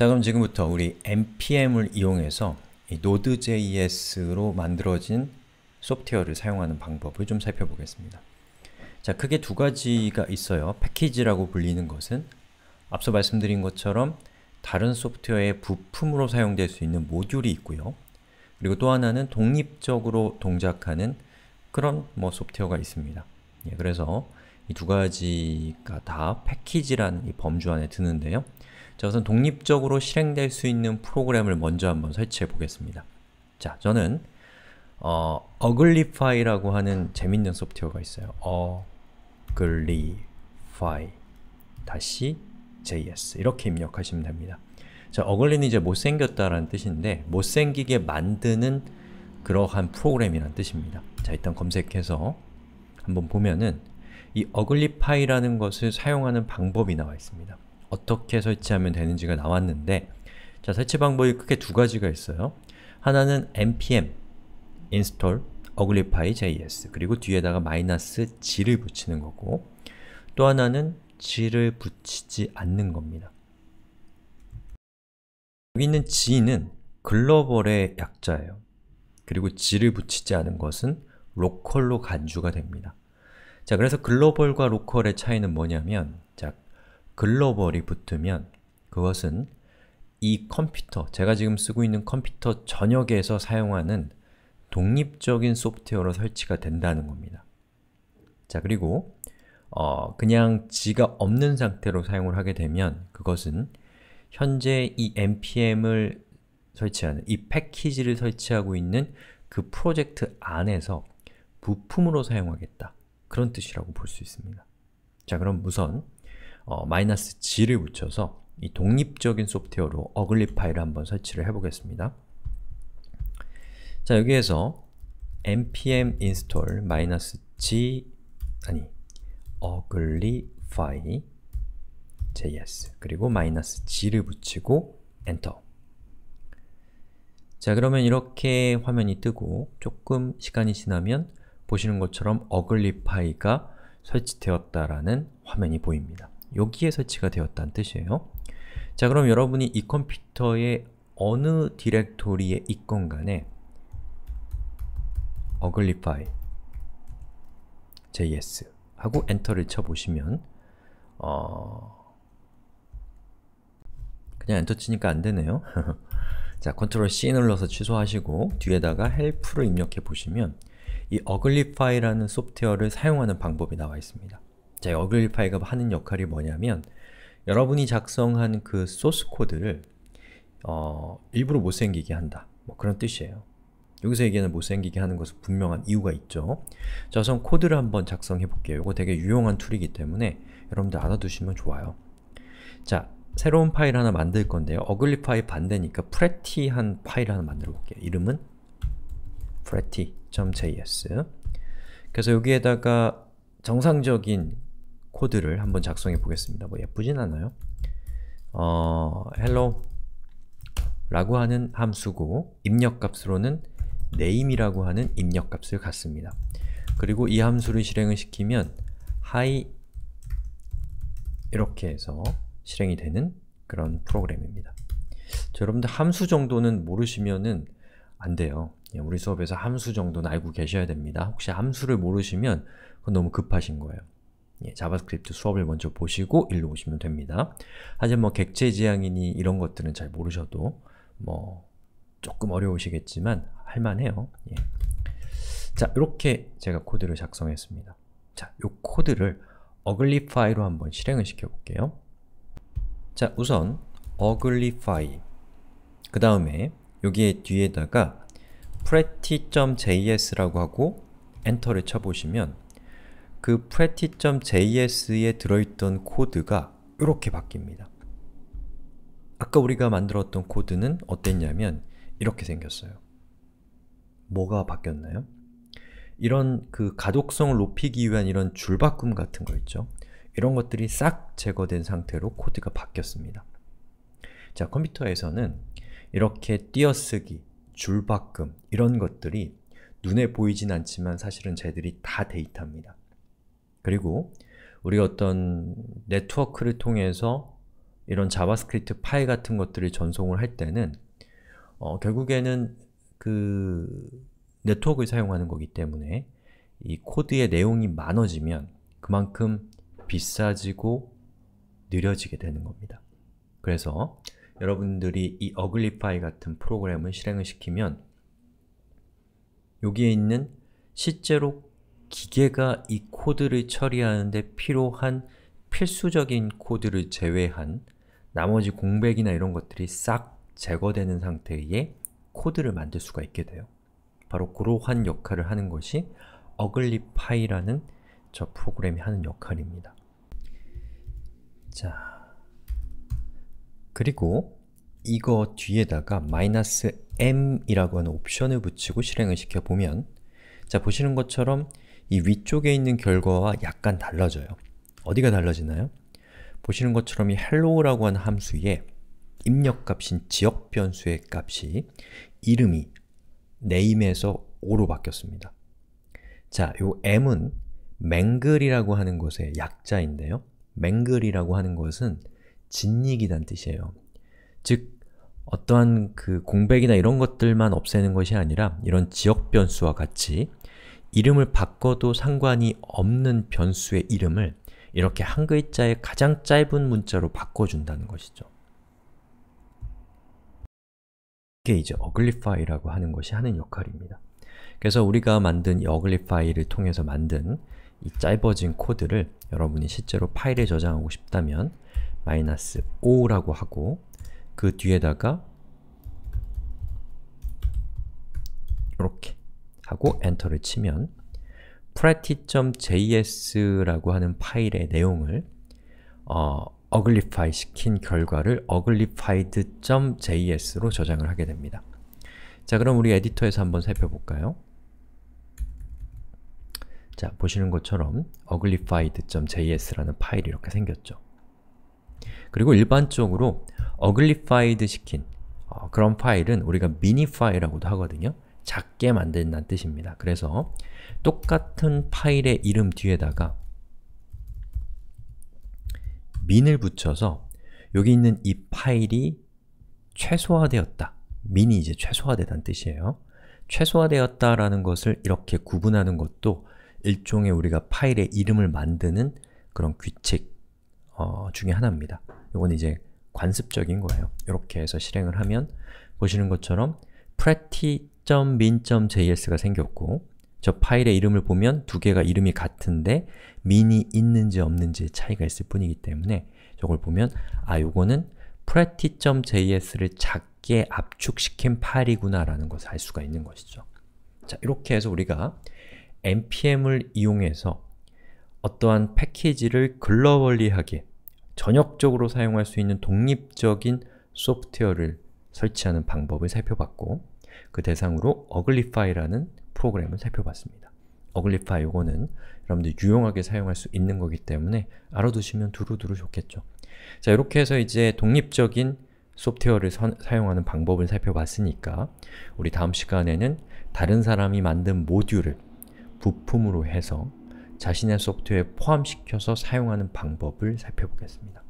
자 그럼 지금부터 우리 npm을 이용해서 Node.js로 만들어진 소프트웨어를 사용하는 방법을 좀 살펴보겠습니다. 자, 크게 두 가지가 있어요. 패키지라고 불리는 것은 앞서 말씀드린 것처럼 다른 소프트웨어의 부품으로 사용될 수 있는 모듈이 있고요. 그리고 또 하나는 독립적으로 동작하는 그런 뭐 소프트웨어가 있습니다. 예, 그래서 이 두 가지가 다 패키지라는 이 범주 안에 드는데요. 자, 우선 독립적으로 실행될 수 있는 프로그램을 먼저 한번 설치해 보겠습니다. 자, 저는 어, 어글리파이라고 하는 재밌는 소프트웨어가 있어요. 어글리파이 다 js 이렇게 입력하시면 됩니다. 자, 어글리는 이제 못생겼다라는 뜻인데 못생기게 만드는 그러한 프로그램이란 뜻입니다. 자, 일단 검색해서 한번 보면은 이 어글리파이라는 것을 사용하는 방법이 나와 있습니다. 어떻게 설치하면 되는지가 나왔는데 자, 설치 방법이 크게 두 가지가 있어요. 하나는 npm install uglify.js 그리고 뒤에다가 마이너스 g를 붙이는 거고 또 하나는 g를 붙이지 않는 겁니다. 여기 있는 g는 글로벌의 약자예요. 그리고 g를 붙이지 않은 것은 로컬로 간주가 됩니다. 자, 그래서 글로벌과 로컬의 차이는 뭐냐면 자, 글로벌이 붙으면 그것은 이 컴퓨터, 제가 지금 쓰고 있는 컴퓨터 전역에서 사용하는 독립적인 소프트웨어로 설치가 된다는 겁니다. 자, 그리고 어, 그냥 지가 없는 상태로 사용을 하게 되면 그것은 현재 이 npm을 설치하는, 이 패키지를 설치하고 있는 그 프로젝트 안에서 부품으로 사용하겠다 그런 뜻이라고 볼 수 있습니다. 자, 그럼 우선 어, 마이너스 g를 붙여서 이 독립적인 소프트웨어로 어글리 파일을 한번 설치를 해보겠습니다. 자, 여기에서 npm install g 아니 어글리파이 js 그리고 g를 붙이고 엔터 자 그러면 이렇게 화면이 뜨고 조금 시간이 지나면 보시는 것처럼 어글리파이가 설치되었다라는 화면이 보입니다. 여기에 설치가 되었다는 뜻이에요. 자 그럼 여러분이 이 컴퓨터의 어느 디렉토리에 있건 간에 어글리파이 js 하고 엔터를 쳐보시면 어... 그냥 엔터 치니까 안되네요. 자, 컨트롤 C 눌러서 취소하시고 뒤에다가 헬프를 입력해 보시면 이 어글리파이라는 소프트웨어를 사용하는 방법이 나와 있습니다. 자, 어글리 파이가 하는 역할이 뭐냐면 여러분이 작성한 그 소스 코드를 어, 일부러 못생기게 한다. 뭐 그런 뜻이에요. 여기서 얘기하는 못생기게 하는 것은 분명한 이유가 있죠. 자, 우선 코드를 한번 작성해 볼게요. 이거 되게 유용한 툴이기 때문에 여러분들 알아두시면 좋아요. 자, 새로운 파일 하나 만들 건데요. 어글리 파이 반대니까 프레티한 파일 하나 만들어 볼게요. 이름은 프레티.js 그래서 여기에다가 정상적인 코드를 한번 작성해 보겠습니다. 뭐 예쁘진 않아요. 어, hello 라고 하는 함수고 입력값으로는 name이라고 하는 입력값을 갖습니다. 그리고 이 함수를 실행을 시키면 hi 이렇게 해서 실행이 되는 그런 프로그램입니다. 자, 여러분들 함수 정도는 모르시면은 안 돼요. 예, 우리 수업에서 함수 정도는 알고 계셔야 됩니다. 혹시 함수를 모르시면 그건 너무 급하신 거예요. 예, 자바스크립트 수업을 먼저 보시고 일로 오시면 됩니다. 하지만 뭐 객체 지향이니 이런 것들은 잘 모르셔도 뭐 조금 어려우시겠지만 할만해요. 예. 자, 이렇게 제가 코드를 작성했습니다. 자, 이 코드를 어글리파이로 한번 실행을 시켜볼게요. 자, 우선 어글리파이 그 다음에 여기에 뒤에다가 pretty.js라고 하고 엔터를 쳐보시면 그 pretty.js에 들어있던 코드가 이렇게 바뀝니다. 아까 우리가 만들었던 코드는 어땠냐면 이렇게 생겼어요. 뭐가 바뀌었나요? 이런 그 가독성을 높이기 위한 이런 줄바꿈 같은 거 있죠? 이런 것들이 싹 제거된 상태로 코드가 바뀌었습니다. 자, 컴퓨터에서는 이렇게 띄어쓰기, 줄바꿈 이런 것들이 눈에 보이진 않지만 사실은 쟤들이 다 데이터입니다. 그리고 우리가 어떤 네트워크를 통해서 이런 자바스크립트 파일 같은 것들을 전송을 할 때는 어, 결국에는 그 네트워크를 사용하는 거기 때문에 이 코드의 내용이 많아지면 그만큼 비싸지고 느려지게 되는 겁니다. 그래서 여러분들이 이 어글리파이 같은 프로그램을 실행을 시키면 여기에 있는 실제로 기계가 이 코드를 처리하는데 필요한 필수적인 코드를 제외한 나머지 공백이나 이런 것들이 싹 제거되는 상태의 코드를 만들 수가 있게 돼요. 바로 그러한 역할을 하는 것이 어글리파이라는 저 프로그램이 하는 역할입니다. 자, 그리고 이거 뒤에다가 마이너스 m이라고 하는 옵션을 붙이고 실행을 시켜보면 자, 보시는 것처럼 이 위쪽에 있는 결과와 약간 달라져요. 어디가 달라지나요? 보시는 것처럼 이 hello라고 하는 함수에 입력값인 지역 변수의 값이 이름이 name에서 o로 바뀌었습니다. 자, 요 m은 mangle이라고 하는 것의 약자인데요. mangle이라고 하는 것은 진리기란 뜻이에요. 즉, 어떠한 그 공백이나 이런 것들만 없애는 것이 아니라 이런 지역 변수와 같이 이름을 바꿔도 상관이 없는 변수의 이름을 이렇게 한 글자의 가장 짧은 문자로 바꿔준다는 것이죠. 이게 이제 어글리파이라고 하는 것이 하는 역할입니다. 그래서 우리가 만든 이 어글리파이를 통해서 만든 이 짧아진 코드를 여러분이 실제로 파일에 저장하고 싶다면 마이너스 5라고 하고 그 뒤에다가 이렇게 하고 엔터를 치면 prati.js라고 하는 파일의 내용을 어, 어글리파이 시킨 결과를 어글리파이드.js로 저장을 하게 됩니다. 자, 그럼 우리 에디터에서 한번 살펴볼까요? 자, 보시는 것처럼 uglified.js라는 파일이 이렇게 생겼죠. 그리고 일반적으로 uglified 시킨 어, 그런 파일은 우리가 mini 파일이라고도 하거든요. 작게 만든다는 뜻입니다. 그래서 똑같은 파일의 이름 뒤에다가 민을 붙여서 여기 있는 이 파일이 최소화되었다. 민이 이제 최소화되다는 뜻이에요. 최소화되었다라는 것을 이렇게 구분하는 것도 일종의 우리가 파일의 이름을 만드는 그런 규칙 어, 중의 하나입니다. 이건 이제 관습적인 거예요. 이렇게 해서 실행을 하면 보시는 것처럼 pretty min.js가 생겼고 저 파일의 이름을 보면 두 개가 이름이 같은데 min이 있는지 없는지의 차이가 있을 뿐이기 때문에 저걸 보면 아, 요거는 pretty.js를 작게 압축시킨 파일이구나 라는 것을 알 수가 있는 것이죠. 자, 이렇게 해서 우리가 npm을 이용해서 어떠한 패키지를 글로벌리하게 전역적으로 사용할 수 있는 독립적인 소프트웨어를 설치하는 방법을 살펴봤고 그 대상으로 어글리파이라는 프로그램을 살펴봤습니다. 어글리파이 거는 여러분들 유용하게 사용할 수 있는 거기 때문에 알아두시면 두루두루 좋겠죠. 자, 이렇게 해서 이제 독립적인 소프트웨어를 선, 사용하는 방법을 살펴봤으니까 우리 다음 시간에는 다른 사람이 만든 모듈을 부품으로 해서 자신의 소프트웨어에 포함시켜서 사용하는 방법을 살펴보겠습니다.